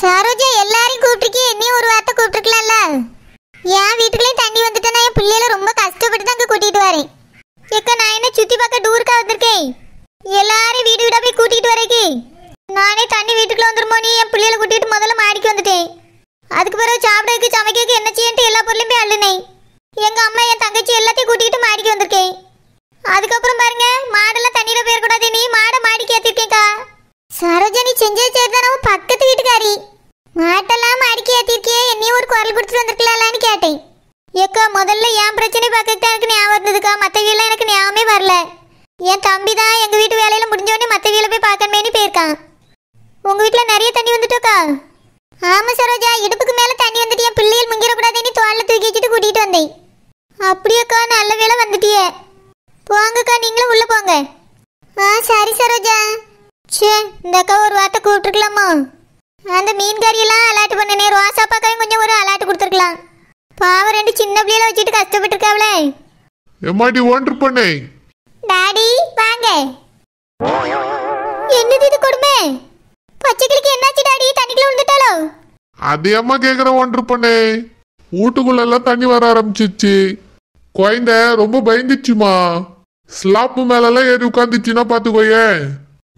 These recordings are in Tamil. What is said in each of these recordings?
சரோஜா எல்லாரையும் கூப்பிட்டுருக்கே என்னையும் ஒரு வார்த்தை கூப்பிட்டுருக்கலாம்ல என் வீட்டுக்குள்ளேயும் தண்ணி வந்துட்டேன்னா என் பிள்ளையில ரொம்ப கஷ்டப்பட்டு தான் அங்கே கூட்டிகிட்டு வரேன் எக்க நான் என்ன சுற்றி பார்க்க டூருக்கா வந்திருக்கேன் எல்லாரையும் வீடு வீடாக போய் கூட்டிகிட்டு வரேக்கி நானே தண்ணி வீட்டுக்குள்ளே வந்துருமோ நீ என் பிள்ளையில கூட்டிகிட்டு முதல்ல மாடிக்கு வந்துட்டேன் அதுக்கு பிறகு சாப்பிடக்கு சமைக்க என்ன செய்யன்ட்டு எல்லா பொருளையும் போய் அள்ளுனேன் எங்கள் அம்மா என் தங்கச்சி எல்லாத்தையும் கூட்டிகிட்டு மாடிக்கு வந்திருக்கேன் அதுக்கப்புறம் பாருங்க மாடெல்லாம் தண்ணியில் போயிடக்கூடாது நீ மாடை மாடிக்கு ஏற்றிருக்கேன்க்கா செஞ்சது சரிதானவோ பக்கத்து வீட்டுக்காரி மாட்டெல்லாம் அடிக்க ஏற்றிருக்கியே என்னையும் ஒரு குரல் கொடுத்துட்டு வந்திருக்கலாம்னு கேட்டேன் ஏக்கா முதல்ல என் பிரச்சனை பார்க்கத்தான் எனக்கு ஞாபகம் இருந்ததுக்கா மற்றவியெல்லாம் எனக்கு ஞாபகமே வரல என் தம்பி தான் எங்கள் வீட்டு வேலையில் முடிஞ்சோடனே மற்றவியில் போய் பார்க்கணுமேனு போயிருக்கான் உங்கள் வீட்டில் நிறைய தண்ணி வந்துட்டோக்கா ஆமாம் சரோஜா இடுப்புக்கு மேலே தண்ணி வந்துட்டு என் பிள்ளைகள் முங்கிடக்கூடாதுன்னு தோளில் தூக்கி வச்சுட்டு கூட்டிகிட்டு வந்தேன் அப்படியாக்கா நல்ல வேலை வந்துட்டியே போங்கக்கா நீங்களும் உள்ளே போங்க ஆ சரி சரோஜா சே இந்த அக்கா ஒரு வார்த்தை கூப்பிட்டுருக்கலாமா அந்த மீன்காரியெல்லாம் அலாட்டு பண்ணனே ரோசா பக்கம் கொஞ்சம் ஒரு அலாட்டு கொடுத்துருக்கலாம் பாவம் ரெண்டு சின்ன பிள்ளையில வச்சுட்டு கஷ்டப்பட்டு இருக்காவளே எம்மாடி ஒன்று பண்ணே டாடி வாங்க என்னது இது கொடுமை பச்சைக்கிளிக்கு என்னாச்சு டாடி தண்ணிக்குள்ள விழுந்துட்டாளோ அது அம்மா கேக்குற ஒன்று பண்ணே வீட்டுக்குள்ள எல்லாம் தண்ணி வர ஆரம்பிச்சிச்சு குழந்தை ரொம்ப பயந்துச்சுமா ஸ்லாப்பு மேலெல்லாம் ஏறி உட்காந்துச்சுன்னா பார்த்துக்கோயே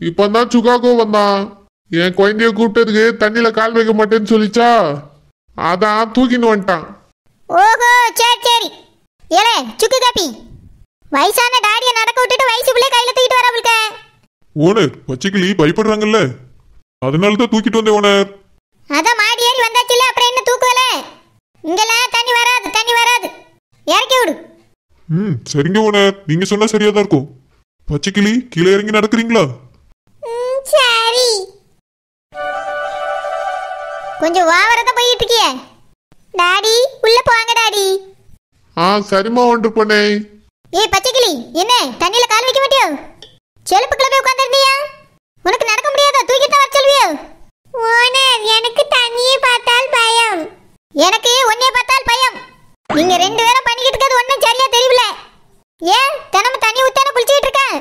இப்பந்தான் சுகாகோ வந்தான் என் குழந்தைய கூப்பிட்டதுக்கு தண்ணியில கால் வைக்க மாட்டேன்னு சொல்லிச்சா அதான் தூக்கின்னு வந்துட்டான் ஓஹோ சரி சரி ஏலே சுக்கு காப்பி வயசான டாடிய நடக்க விட்டுட்டு வயசு பிள்ளை கையில தூக்கிட்டு வர அவளுக்கு ஓனு பச்சைக்கிளி பயப்படுறாங்கல்ல அதனால தான் தூக்கிட்டு வந்தேன் ஓனர் அதான் மாடி ஏறி வந்தாச்சுல அப்புறம் என்ன தூக்குவல இங்கெல்லாம் தண்ணி வராது தண்ணி வராது இறக்கி விடு ம் சரிங்க ஓனர் நீங்க சொன்னா சரியா தான் இருக்கும் பச்சைக்கிளி கீழே இறங்கி நடக்கிறீங்களா ம் கொஞ்சம் வாவரத போயிட்டு இருக்கியே டாடி உள்ள போங்க டாடி ஆ சரிம்மா ஒன்று பொண்ணே ஏய் பச்சைக்கிளி என்ன தண்ணியில கால் வைக்க மாட்டியோ செலுப்புக்குள்ள போய் உட்கார்ந்திருந்தியா உனக்கு நடக்க முடியாதா தூக்கிட்டு வர சொல்வியோ ஓனர் எனக்கு தண்ணியை பார்த்தால் பயம் எனக்கு உன்னைய பார்த்தால் பயம் நீங்க ரெண்டு பேரும் பண்ணிக்கிட்டு இருக்கிறது ஒன்றும் சரியா தெரியல ஏன் தினமும் தண்ணி ஊத்தான குளிச்சுக்கிட்டு இருக்கேன்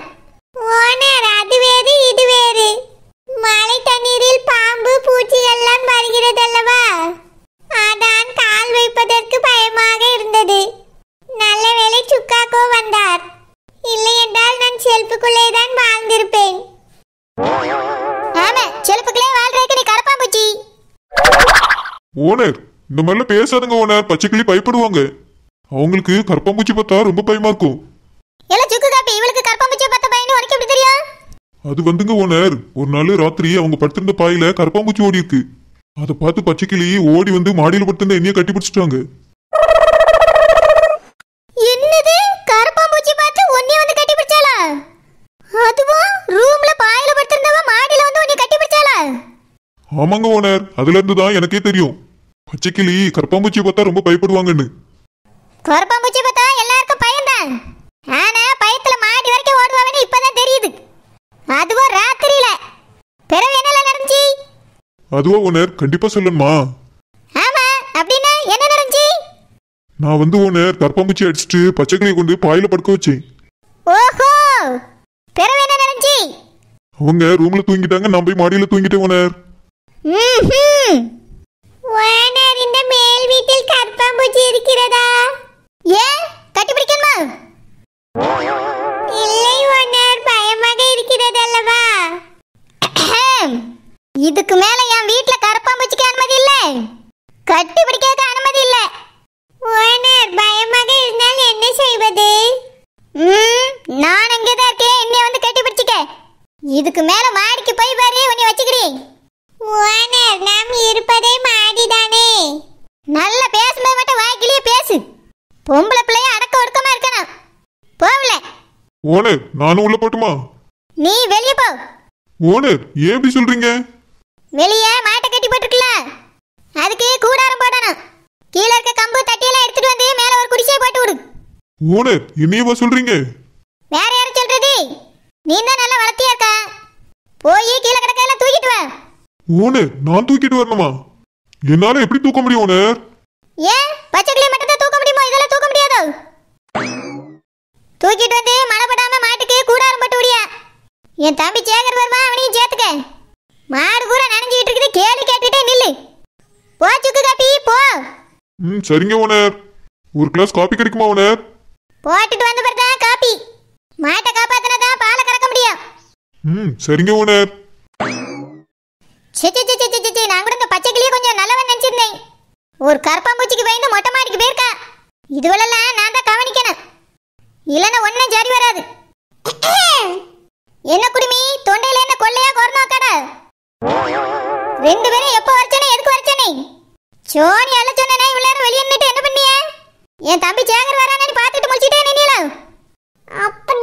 ஓனர் அது வேறு இது வேறு மழை தண்ணீரில் பாம்பு பூச்சிகள்லாம் வருகிறதல்லவா அதான் கால் வைப்பதற்கு பயமாக இருந்தது நல்ல வேலை சுக்காக்கோ வந்தார் இல்லையென்றால் நான் செல்புக்குள்ளே தான் வாழ்ந்திருப்பேன் ஆமா செல்புக்குள்ளே வாழ்றதுக்கு நீ பூச்சி ஓனர் இந்த மாதிரிலாம் பேசாதுங்க ஓனர் பச்சைக்கிளி பயப்படுவாங்க அவங்களுக்கு கரப்பாம்பூச்சி பார்த்தா ரொம்ப பயமா இருக்கும் எல்லாம் சுக்கு காப்பி இவளுக்கு அது வந்துங்க ஓனர் ஒரு நாள் ராத்திரி அவங்க படுத்திருந்த பாயில கரப்பாம்பூச்சி ஓடி இருக்கு அதை பார்த்து பச்சைக்கிளி ஓடி வந்து மாடியில் படுத்திருந்த என்னைய கட்டி பிடிச்சிட்டாங்க என்னது கரப்பாம்பூச்சி பார்த்து ஒன்னே வந்து கட்டி பிடிச்சாளா அதுவா ரூம்ல பாயில படுத்திருந்தவ மாடியில வந்து ஒன்னே கட்டி பிடிச்சாளா ஆமாங்க ஓனர் அதுல இருந்து தான் எனக்கே தெரியும் பச்சைக்கிளி கரப்பாம்பூச்சி பார்த்தா ரொம்ப பயப்படுவாங்கன்னு கரப்பாம்பூச்சி பார்த்தா எல்லாருக்கும் பயம்தான் அதுவும் ராத்திரியில பிறகு என்ன நடந்துச்சு அதுவோ ஓனர் கண்டிப்பா சொல்லணுமா ஆமா அப்படின்னா என்ன நடந்துச்சு நான் வந்து ஓனர் கற்பம்பூச்சி அடிச்சிட்டு பச்சைக்கிளி கொண்டு பாயில படுக்க வச்சேன் ஓஹோ பிறகு என்ன நடந்துச்சு அவங்க ரூம்ல தூங்கிட்டாங்க நான் போய் மாடியில தூங்கிட்டேன் ஓனர் ஓனர் இந்த மேல் வீட்டில் கற்பம்பூச்சி இருக்கிறதா ஏன் கட்டிப்பிடிக்கணுமா இல்லை இருக்கிறது அல்லவா இதுக்கு மேல என் வீட்டுல கரப்பாம்பூச்சிக்கு அனுமதி இல்லை கட்டி பிடிக்க அனுமதி இல்லை ஓனர் பயமாக இருந்தால் என்ன செய்வது நான் அங்கே தான் இருக்கேன் என்னை வந்து கட்டி பிடிச்சிக்க இதுக்கு மேல மாடிக்கு போய் பாரு உன்னை வச்சுக்கிறேன் ஓனர் நாம் இருப்பதே மாடிதானே நல்ல பேசும்போது மட்டும் வாய்க்கிலேயே பேசு பொம்பளை பிள்ளைய அடக்க ஒடுக்கமா இருக்கணும் போகல ஓனர் நானும் உள்ள போட்டுமா ஓனர் ஏன் இப்படி சொல்றீங்க வெளியே மாட்டை கட்டி போட்டுருக்கல அதுக்கு கூடாரம் போடணும் கீழே இருக்க கம்பு தட்டியெல்லாம் எடுத்துட்டு வந்து மேல ஒரு குடிசை போட்டு விடு ஓனர் என்னையவா சொல்றீங்க வேற யாரும் சொல்றது நீ தான் நல்லா வளர்த்தியா இருக்க போய் கீழே கிடக்கையில தூக்கிட்டு வா ஓனர் நான் தூக்கிட்டு வரணுமா என்னால எப்படி தூக்க முடியும் ஓனர் ஏன் பச்சை மட்டும் தான் தூக்க முடியுமா இதெல்லாம் தூக்க முடியாது தூக்கிட்டு வந்து மழைப்படாம மாட்டுக்கு கூடாரம் போட்டு என் தம்பி சேகர் வருமா அவனையும் சேர்த்துக்க மாடு பூரா நனைஞ்சுக்கிட்டு இருக்குது கேள்வி கேட்டுட்டே நில்லு போ சுக்கு காப்பி போ ம் சரிங்க ஓனர் ஒரு கிளாஸ் காப்பி கிடைக்குமா ஓனர் போட்டுட்டு வந்து பாருடா காப்பி மாட்டை காப்பாத்தினா தான் பாலை கறக்க முடியும் ம் சரிங்க ஓனர் சே சே சே சே சே நான் கூட இந்த பச்சை கிளியே கொஞ்சம் நல்லவன் நினைச்சிருந்தேன் ஒரு கருப்பாம்பூச்சிக்கு பயந்து மொட்டை மாடிக்கு போயிருக்கா இதுவெல்லாம் நான் தான் கவனிக்கணும் இல்லைன்னா ஒன்றும் சரி வராது என்ன குடுமி தொண்டையில என்ன கொள்ளையா கொரோனா கடை ரெண்டு பேரும் எப்போ வரச்சனே எதுக்கு வரச்சனே சோனி அல்ல சொன்னே இவ்வளவு வெளியே நின்னுட்டு என்ன பண்ணிய என் தம்பி சேகர் வரானே பாத்துட்டு முடிச்சிட்டே நின்னீல அப்ப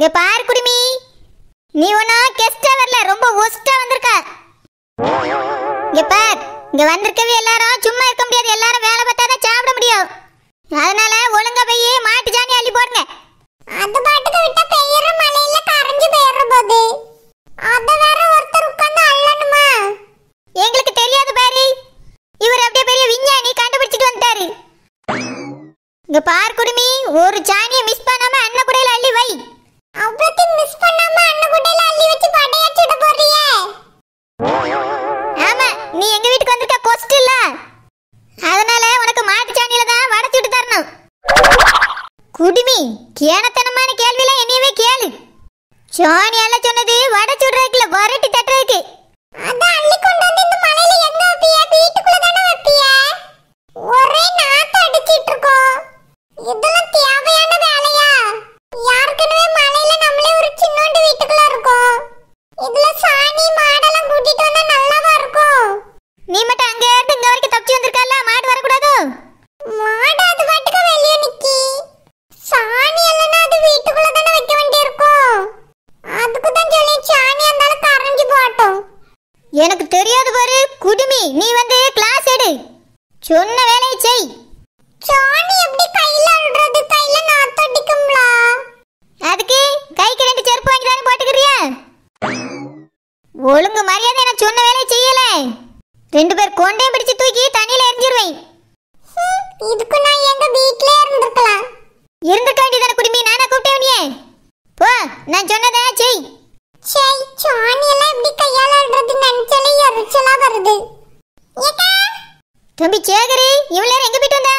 இங்க பாரு குடுமி நீ ஒன்னும் கெஸ்டா வரல ரொம்ப ஒஸ்டா வந்திருக்க இங்க பார் இங்க வந்திருக்கவே எல்லாரும் சும்மா இருக்க முடியாது எல்லாரும் வேலை பார்த்தாதான் சாப்பிட முடியும் அதனால ஒழுங்கா போய் மாட்டு சாணி அள்ளி போடுங்க அது பாட்டுக்கு விட்டா பெய்யற மலையில கரைஞ்சு போயிடுற போது அத வேற ஒருத்தர் உட்கார்ந்து அள்ளணுமா எங்களுக்கு தெரியாது பாரு இவர் அப்படியே பெரிய விஞ்ஞானி கண்டுபிடிச்சிட்டு வந்துட்டாரு இங்க பார் குடுமி ஒரு சா ரெண்டு பேர் கொண்டே பிடிச்சு தூக்கி தண்ணியில எரிஞ்சிருவேன் இதுக்கு நான் எங்க வீட்ல இருந்திருக்கலாம் இருந்திருக்க வேண்டியதான குடும்பி நானா கூப்பிட்டேன் நீ போ நான் சொன்னதா செய் செய் சாணி எல்லாம் இப்படி கையால ஆடுறது நினைச்சாலே எரிச்சலா வருது தம்பி சேகரி இவ்வளவு எங்க போயிட்டு வந்தா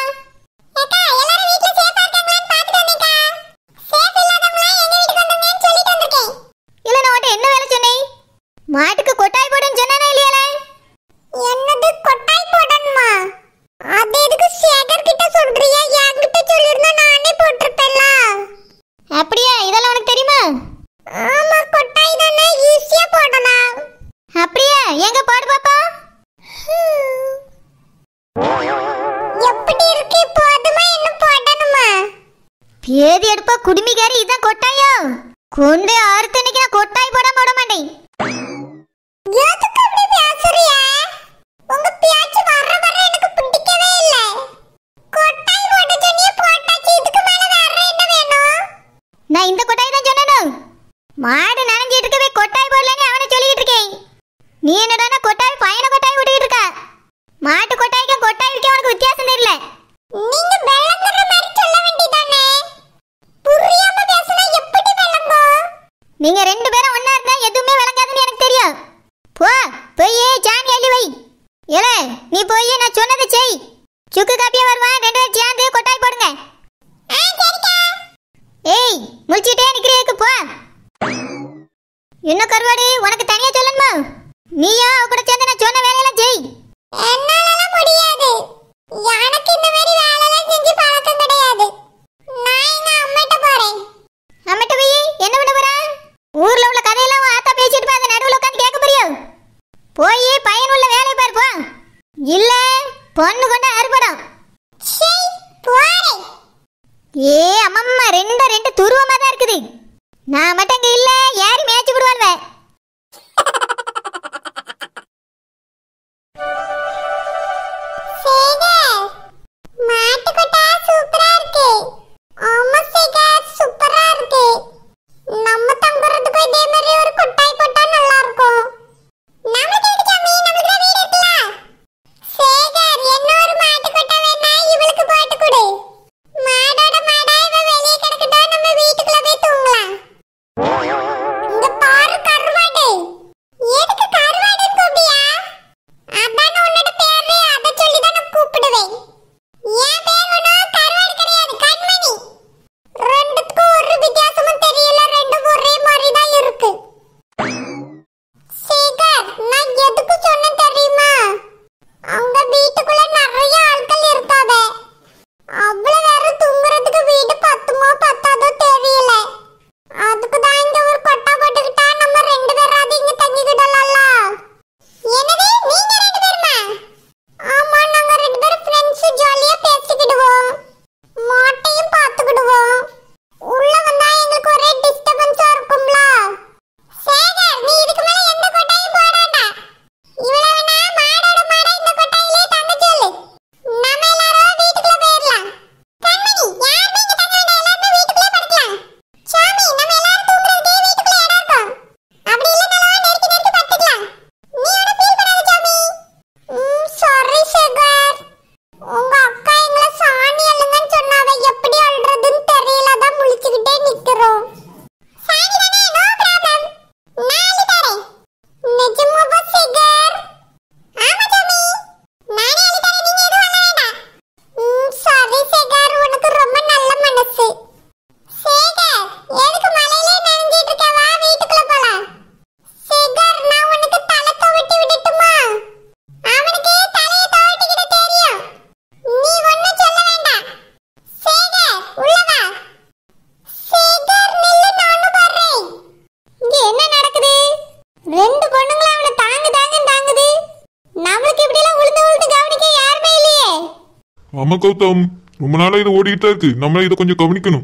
చిన్నది చేయి చుక్కగా ஆமா கௌதம் ரொம்ப நாளா இது ஓடிட்டு இருக்கு நம்மளே இதை கொஞ்சம் கவனிக்கணும்